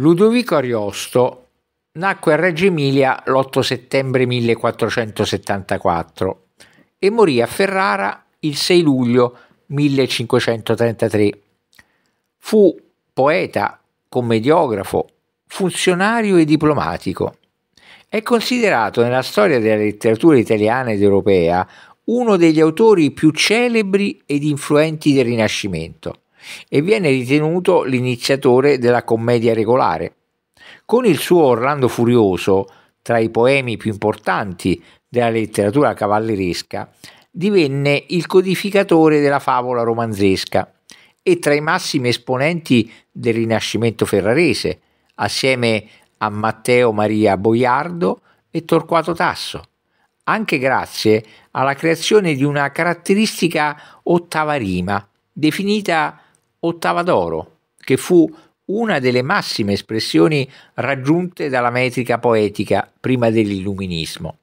Ludovico Ariosto nacque a Reggio Emilia l'8 settembre 1474 e morì a Ferrara il 6 luglio 1533. Fu poeta, commediografo, funzionario e diplomatico. È considerato nella storia della letteratura italiana ed europea uno degli autori più celebri ed influenti del Rinascimento e viene ritenuto l'iniziatore della commedia regolare. Con il suo Orlando Furioso, tra i poemi più importanti della letteratura cavalleresca, divenne il codificatore della favola romanzesca e tra i massimi esponenti del Rinascimento ferrarese, assieme a Matteo Maria Boiardo e Torquato Tasso, anche grazie alla creazione di una caratteristica ottava rima, definita ottava d'oro, che fu una delle massime espressioni raggiunte dalla metrica poetica prima dell'illuminismo.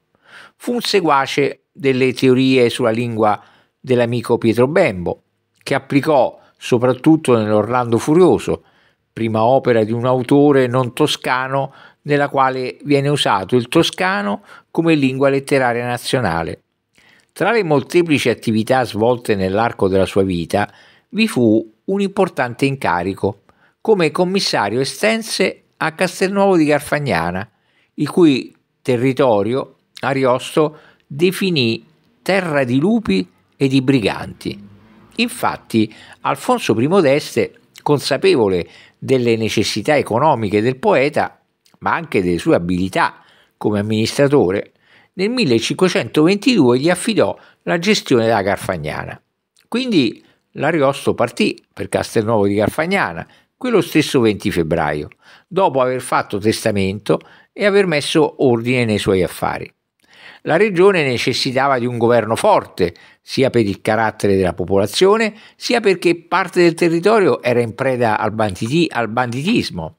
Fu un seguace delle teorie sulla lingua dell'amico Pietro Bembo, che applicò soprattutto nell'Orlando Furioso, prima opera di un autore non toscano nella quale viene usato il toscano come lingua letteraria nazionale. Tra le molteplici attività svolte nell'arco della sua vita vi fu un importante incarico come commissario estense a Castelnuovo di Garfagnana, il cui territorio Ariosto definì terra di lupi e di briganti. Infatti Alfonso I d'Este, consapevole delle necessità economiche del poeta, ma anche delle sue abilità come amministratore, nel 1522 gli affidò la gestione della Garfagnana. Quindi l'Ariosto partì per Castelnuovo di Carfagnana quello stesso 20 febbraio, dopo aver fatto testamento e aver messo ordine nei suoi affari. La regione necessitava di un governo forte, sia per il carattere della popolazione, sia perché parte del territorio era in preda al, banditi, al banditismo.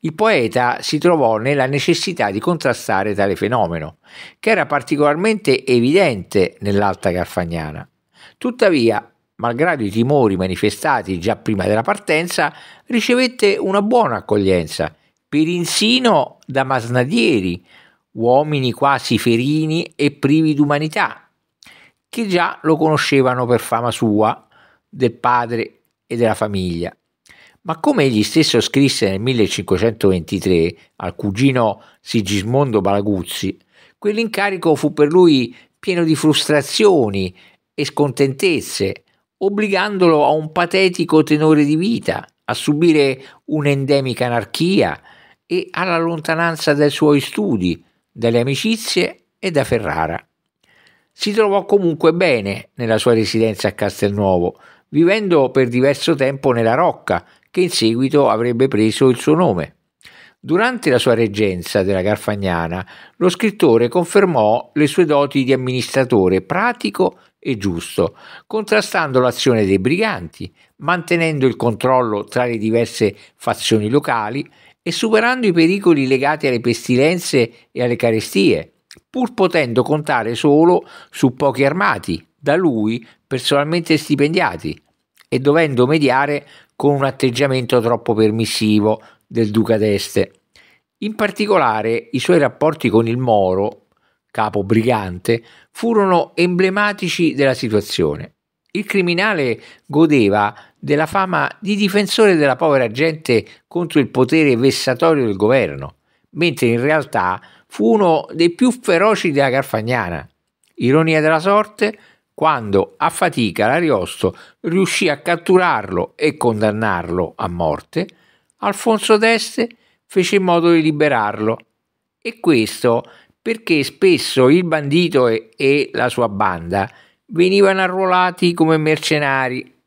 Il poeta si trovò nella necessità di contrastare tale fenomeno, che era particolarmente evidente nell'Alta Carfagnana. Tuttavia, malgrado i timori manifestati già prima della partenza, ricevette una buona accoglienza, perinsino da masnadieri, uomini quasi ferini e privi d'umanità, che già lo conoscevano per fama sua, del padre e della famiglia. Ma come egli stesso scrisse nel 1523 al cugino Sigismondo Balaguzzi, quell'incarico fu per lui pieno di frustrazioni e scontentezze, obbligandolo a un patetico tenore di vita, a subire un'endemica anarchia e alla lontananza dai suoi studi, dalle amicizie e da Ferrara. Si trovò comunque bene nella sua residenza a Castelnuovo, vivendo per diverso tempo nella Rocca, che in seguito avrebbe preso il suo nome. Durante la sua reggenza della Garfagnana, lo scrittore confermò le sue doti di amministratore pratico e giusto, contrastando l'azione dei briganti, mantenendo il controllo tra le diverse fazioni locali e superando i pericoli legati alle pestilenze e alle carestie, pur potendo contare solo su pochi armati, da lui personalmente stipendiati, e dovendo mediare con un atteggiamento troppo permissivo del duca d'Este. In particolare i suoi rapporti con il Moro, capo brigante, furono emblematici della situazione. Il criminale godeva della fama di difensore della povera gente contro il potere vessatorio del governo, mentre in realtà fu uno dei più feroci della Carfagnana. Ironia della sorte, quando a fatica l'Ariosto riuscì a catturarlo e condannarlo a morte, Alfonso d'Este fece in modo di liberarlo. E questo perché spesso il bandito e, e la sua banda venivano arruolati come mercenari